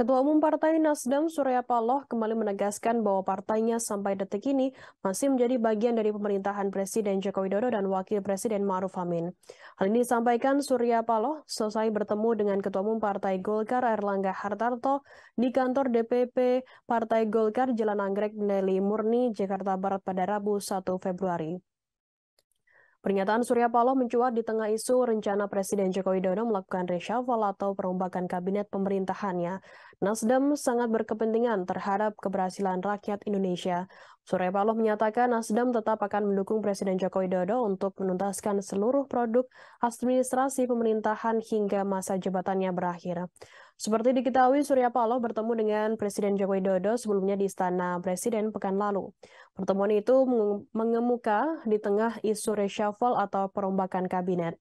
Ketua Umum Partai Nasdem Surya Paloh kembali menegaskan bahwa partainya sampai detik ini masih menjadi bagian dari pemerintahan Presiden Joko Widodo dan Wakil Presiden Ma'ruf Amin. Hal ini disampaikan Surya Paloh selesai bertemu dengan Ketua Umum Partai Golkar Erlangga Hartarto di kantor DPP Partai Golkar Jalan Anggrek Neli Murni, Jakarta Barat pada Rabu 1 Februari. Pernyataan Surya Paloh mencuat di tengah isu rencana Presiden Joko Widodo melakukan reshuffle atau perombakan kabinet pemerintahannya. Nasdem sangat berkepentingan terhadap keberhasilan rakyat Indonesia. Surya Paloh menyatakan Nasdem tetap akan mendukung Presiden Joko Widodo untuk menuntaskan seluruh produk administrasi pemerintahan hingga masa jabatannya berakhir. Seperti diketahui, Surya Paloh bertemu dengan Presiden Joko Widodo sebelumnya di Istana Presiden pekan lalu. Pertemuan itu mengemuka di tengah isu reshuffle atau perombakan kabinet.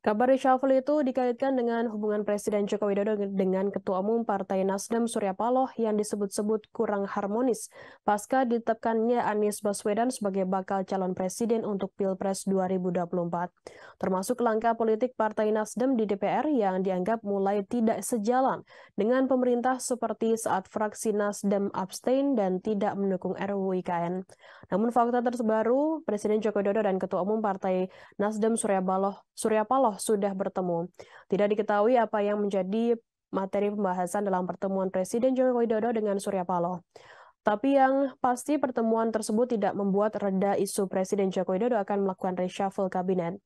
Kabar reshuffle itu dikaitkan dengan hubungan Presiden Joko Widodo dengan Ketua Umum Partai Nasdem Surya Paloh yang disebut-sebut kurang harmonis pasca ditetapkannya Anies Baswedan sebagai bakal calon presiden untuk Pilpres 2024. Termasuk langkah politik Partai Nasdem di DPR yang dianggap mulai tidak sejalan dengan pemerintah seperti saat fraksi Nasdem abstain dan tidak mendukung RUU IKN. Namun fakta terbaru, Presiden Joko Widodo dan Ketua Umum Partai Nasdem Surya Paloh, Surya Paloh Allah sudah bertemu. Tidak diketahui apa yang menjadi materi pembahasan dalam pertemuan Presiden Joko Widodo dengan Surya Paloh. Tapi yang pasti pertemuan tersebut tidak membuat reda isu Presiden Joko Widodo akan melakukan reshuffle kabinet.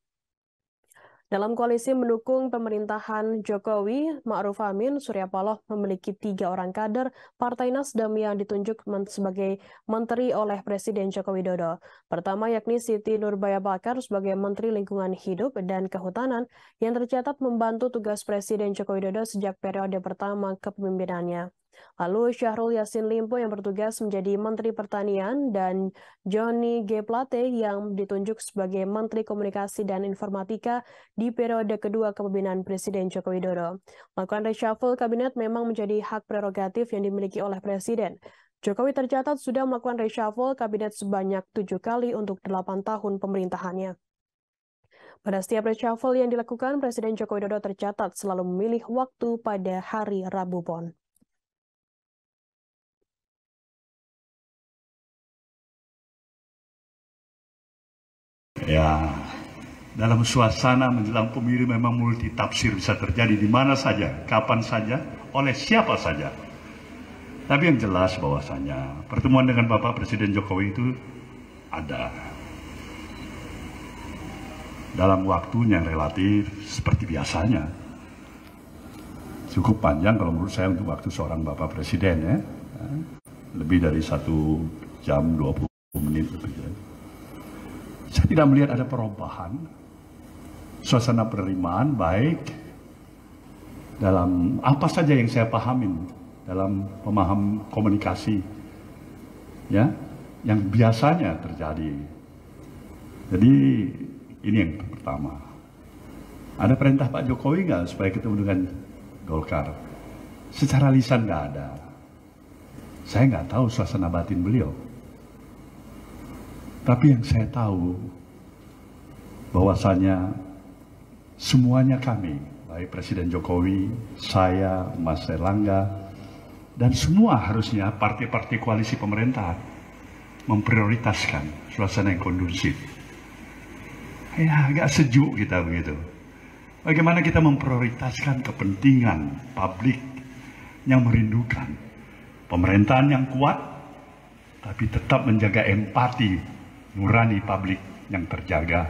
Dalam koalisi mendukung pemerintahan Jokowi, Ma'ruf Amin Surya Paloh memiliki tiga orang kader Partai Nasdem yang ditunjuk sebagai menteri oleh Presiden Joko Widodo. Pertama yakni Siti Nurbaya Bakar sebagai Menteri Lingkungan Hidup dan Kehutanan yang tercatat membantu tugas Presiden Joko Widodo sejak periode pertama kepemimpinannya. Lalu Syahrul Yassin Limpo yang bertugas menjadi Menteri Pertanian dan Johnny G. Plate yang ditunjuk sebagai Menteri Komunikasi dan Informatika di periode kedua kepemimpinan Presiden Joko Widodo. Melakukan reshuffle kabinet memang menjadi hak prerogatif yang dimiliki oleh Presiden. Jokowi tercatat sudah melakukan reshuffle kabinet sebanyak tujuh kali untuk delapan tahun pemerintahannya. Pada setiap reshuffle yang dilakukan, Presiden Joko Widodo tercatat selalu memilih waktu pada hari Rabu Pon. Ya, dalam suasana menjelang pemilu memang multi tafsir bisa terjadi di mana saja, kapan saja, oleh siapa saja. Tapi yang jelas bahwasanya pertemuan dengan Bapak Presiden Jokowi itu ada dalam waktunya yang relatif seperti biasanya. Cukup panjang kalau menurut saya untuk waktu seorang Bapak Presiden ya. Lebih dari satu jam 20 menit lebih. Ya. Saya tidak melihat ada perubahan. Suasana penerimaan baik dalam apa saja yang saya pahamin dalam pemaham komunikasi ya yang biasanya terjadi. Jadi ini yang pertama. Ada perintah Pak Jokowi nggak supaya ketemu dengan Golkar? Secara lisan nggak ada. Saya nggak tahu suasana batin beliau. Tapi yang saya tahu bahwasanya semuanya kami, baik Presiden Jokowi, saya, Mas Erlangga, dan semua harusnya partai-partai koalisi pemerintah memprioritaskan suasana yang kondusif. Ya, agak sejuk kita begitu. Bagaimana kita memprioritaskan kepentingan publik yang merindukan pemerintahan yang kuat, tapi tetap menjaga empati nurani publik yang terjaga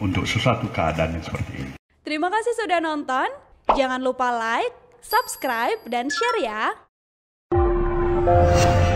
untuk sesuatu keadaan yang seperti ini. Terima kasih sudah nonton. Jangan lupa like, subscribe, dan share ya.